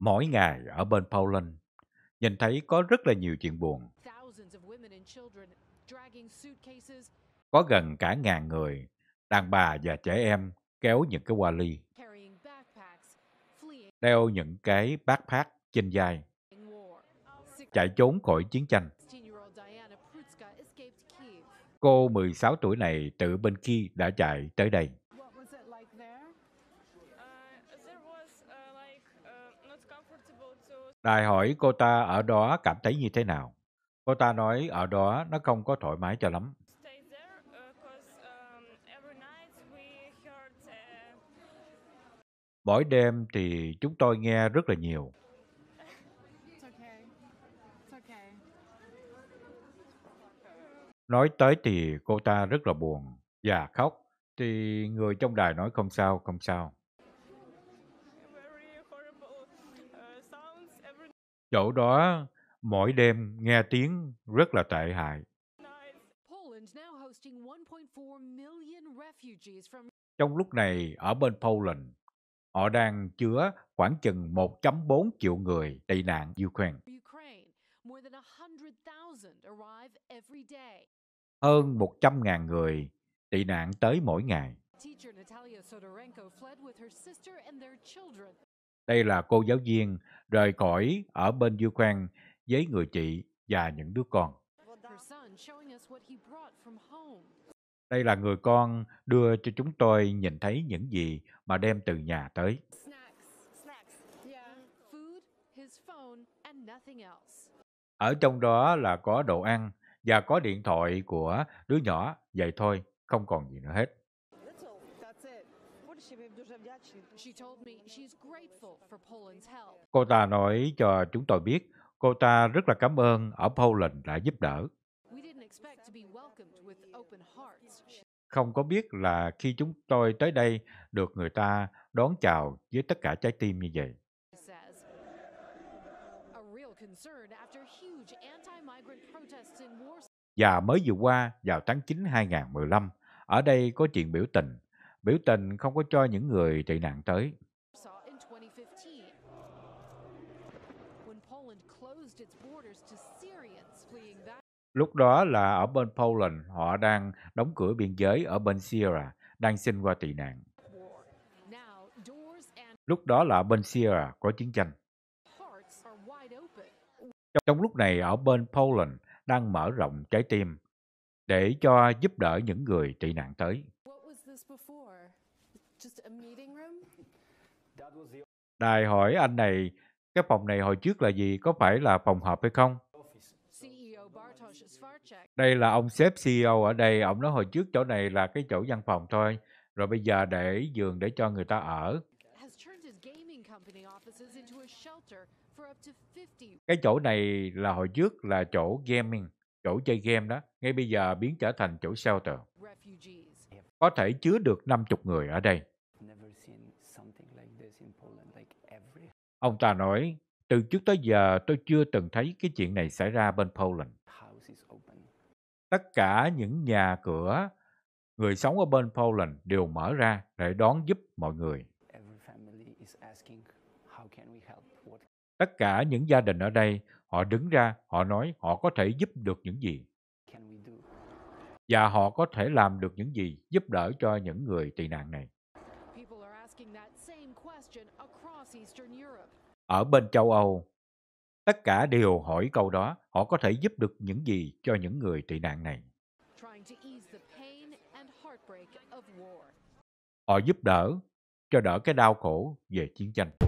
Mỗi ngày ở bên Poland, nhìn thấy có rất là nhiều chuyện buồn. Có gần cả ngàn người, đàn bà và trẻ em kéo những cái vali, đeo những cái backpack trên vai, chạy trốn khỏi chiến tranh. Cô 16 tuổi này từ bên kia đã chạy tới đây. Tài hỏi cô ta ở đó cảm thấy như thế nào. Cô ta nói ở đó nó không có thoải mái cho lắm. Uh, um, uh, Mỗi đêm thì chúng tôi nghe rất là nhiều. Nói tới thì cô ta rất là buồn và khóc. Thì người trong đài nói không sao, không sao. chỗ đó mỗi đêm nghe tiếng rất là tệ hại. Trong lúc này, ở bên Poland, họ đang chứa khoảng chừng 1.4 triệu người tị nạn Ukraine. Hơn 100.000 người tị nạn tới mỗi ngày. Đây là cô giáo viên rời cõi ở bên du Ukraine với người chị và những đứa con. Đây là người con đưa cho chúng tôi nhìn thấy những gì mà đem từ nhà tới. Ở trong đó là có đồ ăn và có điện thoại của đứa nhỏ, vậy thôi, không còn gì nữa hết. Cô ta nói cho chúng tôi biết, cô ta rất là cảm ơn ở Poland đã giúp đỡ. Không có biết là khi chúng tôi tới đây được người ta đón chào với tất cả trái tim như vậy. Và mới vừa qua, vào tháng 9 2015, ở đây có chuyện biểu tình biểu tình không có cho những người tị nạn tới. Lúc đó là ở bên Poland, họ đang đóng cửa biên giới ở bên Syria, đang xin qua tị nạn. Lúc đó là bên Syria có chiến tranh. Trong lúc này ở bên Poland đang mở rộng trái tim để cho giúp đỡ những người tị nạn tới. Đài hỏi anh này, cái phòng này hồi trước là gì, có phải là phòng họp hay không? E đây là ông sếp CEO ở đây, ông nói hồi trước chỗ này là cái chỗ văn phòng thôi, rồi bây giờ để giường để cho người ta ở. Cái chỗ này là hồi trước là chỗ gaming, chỗ chơi game đó, ngay bây giờ biến trở thành chỗ shelter có thể chứa được 50 người ở đây. Ông ta nói, từ trước tới giờ tôi chưa từng thấy cái chuyện này xảy ra bên Poland. Tất cả những nhà cửa, người sống ở bên Poland đều mở ra để đón giúp mọi người. Tất cả những gia đình ở đây, họ đứng ra, họ nói họ có thể giúp được những gì và họ có thể làm được những gì giúp đỡ cho những người tị nạn này. Ở bên châu Âu, tất cả đều hỏi câu đó, họ có thể giúp được những gì cho những người tị nạn này. Họ giúp đỡ cho đỡ cái đau khổ về chiến tranh.